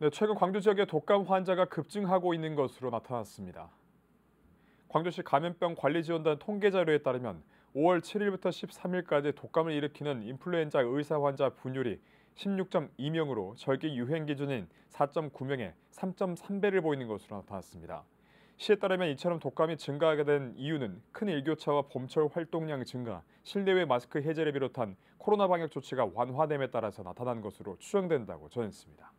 네, 최근 광주 지역의 독감 환자가 급증하고 있는 것으로 나타났습니다. 광주시 감염병 관리지원단 통계 자료에 따르면 5월 7일부터 13일까지 독감을 일으키는 인플루엔자 의사 환자 분율이 16.2명으로 절기 유행 기준인 4 9명의 3.3배를 보이는 것으로 나타났습니다. 시에 따르면 이처럼 독감이 증가하게 된 이유는 큰 일교차와 봄철 활동량 증가, 실내외 마스크 해제를 비롯한 코로나 방역 조치가 완화됨에 따라서 나타난 것으로 추정된다고 전했습니다.